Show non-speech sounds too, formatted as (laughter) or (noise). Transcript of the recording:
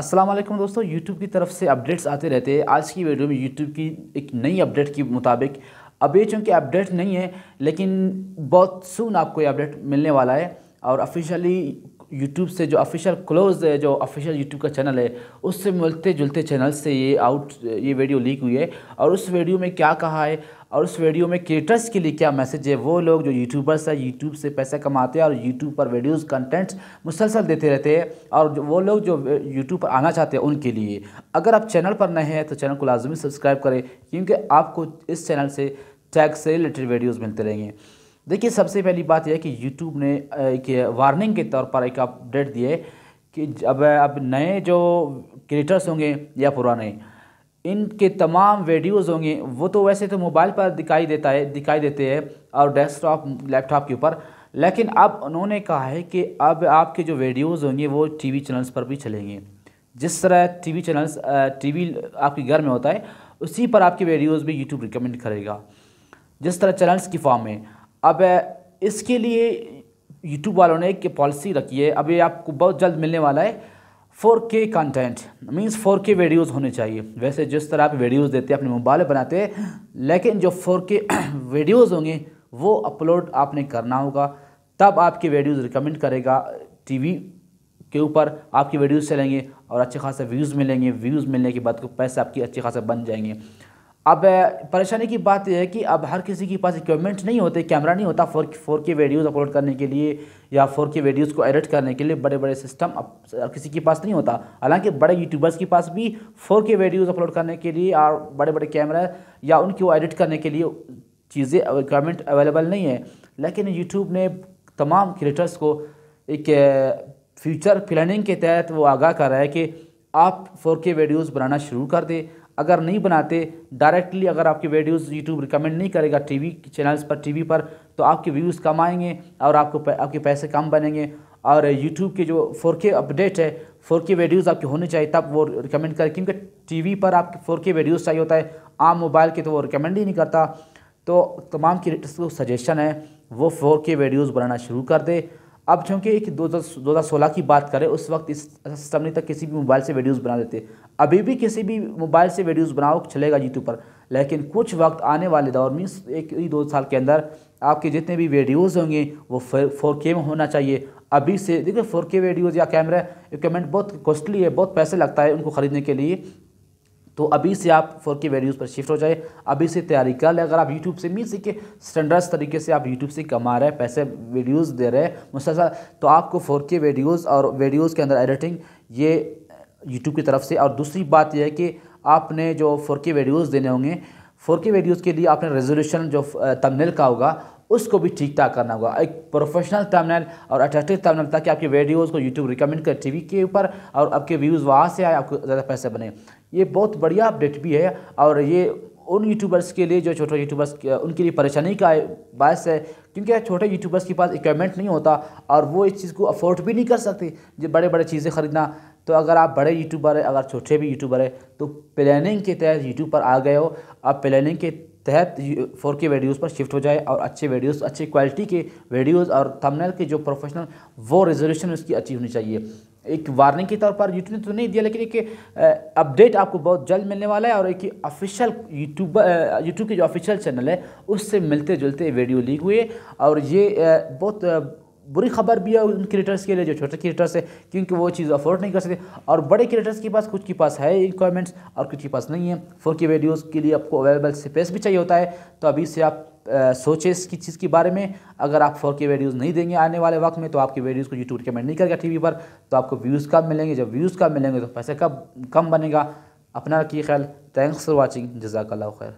अस्सलाम वालेकुम दोस्तों यूट्यूब की तरफ से अपडेट्स आते रहते हैं आज की वीडियो में यूट्यूब की एक नई अपडेट के मुताबिक अभी चूँकि अपडेट नहीं है लेकिन बहुत सुन आपको ये अपडेट मिलने वाला है और ऑफिशियली यूट्यूब से जो ऑफिशियल क्लोज है जो ऑफिशियल यूट्यूब का चैनल है उससे मिलते जुलते चैनल से ये आउट ये वीडियो लीक हुई है और उस वीडियो में क्या कहा है और उस वीडियो में क्रिएटर्स के लिए क्या मैसेज है वो लोग जो यूट्यूबर्स है यूट्यूब से पैसा कमाते हैं और यूट्यूब पर वीडियोस कंटेंट्स मुसलसल देते रहते हैं और वो लोग जो यूट्यूब पर आना चाहते हैं उनके लिए अगर आप चैनल पर नए हैं तो चैनल को लाजमी सब्सक्राइब करें क्योंकि आपको इस चैनल से टैक्स से रिलेटेड वीडियोज़ मिलते रहेंगे देखिए सबसे पहली बात यह कि यूट्यूब ने एक वार्निंग के तौर पर एक अपडेट दिए कि अब अब नए जो क्रिएटर्स होंगे या पुराने इनके तमाम वीडियोज़ होंगे वो तो वैसे तो मोबाइल पर दिखाई देता है दिखाई देते हैं और डेस्कटॉप लैपटॉप के ऊपर लेकिन अब उन्होंने कहा है कि अब आपके जो वीडियोज़ होंगे वो टीवी चैनल्स पर भी चलेंगे जिस तरह टीवी चैनल्स टीवी आपके घर में होता है उसी पर आपके वीडियोज़ भी यूट्यूब रिकमेंड करेगा जिस तरह चैनल्स की फॉर्म में अब इसके लिए यूट्यूब वालों ने एक पॉलिसी रखी है अभी आपको बहुत जल्द मिलने वाला है 4K content means 4K videos होने चाहिए वैसे जिस तरह आप वीडियोस देते हैं अपने मोबाइल बनाते हैं लेकिन जो 4K वीडियोस (clears throat) होंगे वो अपलोड आपने करना होगा तब आपकी वीडियोस रिकमेंड करेगा टीवी के ऊपर आपकी वीडियोस चलेंगे और अच्छे खासे व्यूज़ मिलेंगे व्यूज़ मिलने के बाद तो पैसे आपके अच्छे खासे बन जाएंगे अब परेशानी की बात यह है कि अब हर किसी के पास इक्विपमेंट नहीं होते कैमरा नहीं होता four four K videos upload करने के लिए या फोर के वीडियोज़ को एडिट करने के लिए बड़े बड़े सिस्टम अब किसी के पास नहीं होता हालांकि बड़े यूट्यूबर्स के पास भी फोर के वीडियोज़ अपलोड करने के लिए और बड़े बड़े कैमरा या उनको एडिट करने के लिए चीज़ें रिक्वायरमेंट अवेलेबल नहीं है लेकिन यूट्यूब ने तमाम क्रिएटर्स को एक फ्यूचर प्लानिंग के तहत वो आगाह कर रहा है कि आप फोर के वीडियोज़ बनाना शुरू कर दें अगर नहीं बनाते डायरेक्टली अगर आपके वीडियोस यूट्यूब रिकमेंड नहीं करेगा टीवी चैनल्स पर टीवी पर तो आपके व्यूज़ कम आएंगे और आपको आपके पैसे कम बनेंगे और यूट्यूब के जो फोर के अपडेट है फोर के वीडियोज़ आपके होने चाहिए तब वो रिकमेंड करें क्योंकि टीवी पर आपके फोर के वीडियोज़ चाहिए होता है आम मोबाइल के तो वो रिकमेंड ही नहीं करता तो तमाम क्रिएटर्स को सजेशन है वो फोर के वीडियोज़ बनाना शुरू कर दे अब चूँकि एक दो हज़ार सोलह की बात करें उस वक्त इस सिस्टम ने तक तो किसी भी मोबाइल से वीडियोस बना लेते अभी भी किसी भी मोबाइल से वीडियोस बनाओ चलेगा यूट्यूब पर लेकिन कुछ वक्त आने वाले दौर में एक ही दो साल के अंदर आपके जितने भी वीडियोज़ होंगे वो फोर के में होना चाहिए अभी से देखिए फोर के वीडियोज़ या कैमरा इक्विपमेंट बहुत कॉस्टली है बहुत पैसे लगता है उनको ख़रीदने के लिए तो अभी से आप फोर के वैल्यूज़ पर शिफ्ट हो जाए अभी से तैयारी कर लें अगर आप यूट्यूब से मिल सीखे स्टैंडर्ड तरीके से आप यूट्यूब से कमा रहे हैं पैसे वीडियोज़ दे रहे हैं मुसलसल तो आपको फोर के वीडियोज़ और वीडियोज़ के अंदर एडिटिंग ये यूट्यूब की तरफ से और दूसरी बात यह है कि आपने जो फोर के वीडियोज़ देने होंगे फोर के वीडियोज़ के लिए आपने रेजोल्यूशन जो तमनेल का होगा उसको भी ठीक ठाक करना होगा एक प्रोफेशनल तमनेल और अट्रैक्टिव थंबनेल ताकि आपके वीडियोस को यूट्यूब रिकमेंड करे टीवी के ऊपर और आपके व्यूज़ वहाँ से आए आपको ज़्यादा पैसे बने ये बहुत बढ़िया अपडेट भी है और ये उन यूट्यूबर्स के लिए जो छोटे यूट्यूबर्स उनके लिए परेशानी का बायस है क्योंकि छोटे यूट्यूबर्स के पास इक्वमेंट नहीं होता और वो इस चीज़ को अफोर्ड भी नहीं कर सकते जो बड़े बड़े चीज़ें ख़रीदना तो अगर आप बड़े यूट्यूबर हैं अगर छोटे भी यूट्यूबर हैं तो प्लानिंग के तहत यूट्यूब पर आ गए हो आप प्लानिंग के तहत फोर के वीडियोज़ पर शिफ्ट हो जाए और अच्छे वीडियोस अच्छी क्वालिटी के वीडियोस और थंबनेल के जो प्रोफेशनल वो रेजोल्यूशन उसकी अच्छी होनी चाहिए एक वार्निंग के तौर पर यूट्यूब ने तो नहीं दिया लेकिन एक अपडेट आपको बहुत जल्द मिलने वाला है और एक ऑफिशियल यूट्यूब यूट्यूब के जो ऑफिशियल चैनल है उससे मिलते जुलते वीडियो लीक हुए और ये बहुत बुरी खबर भी है उन क्रिएटर्स के लिए जो छोटे क्रिएटर्स है क्योंकि वो चीज़ अफोर्ड नहीं कर सकते और बड़े क्रिएटर्स के पास कुछ के पास है रिक्वायरमेंट्स और कुछ के पास नहीं है फोर के वीडियोज़ के लिए आपको अवेलेबल स्पेस भी चाहिए होता है तो अभी से आप सोचें सोचे इसकी चीज़ के बारे में अगर आप फोर के वीडियोज़ नहीं देंगे आने वाले वक्त में तो आपके वीडियोज़ को यूट्यूब रिकमेंड नहीं करेगा टी पर तो आपको व्यूज़ कम मिलेंगे जब व्यूज़ कम मिलेंगे तो पैसे कब कम बनेगा अपना रखिए ख्याल थैंक्स फॉर वॉचिंग जजाकल्ला खैर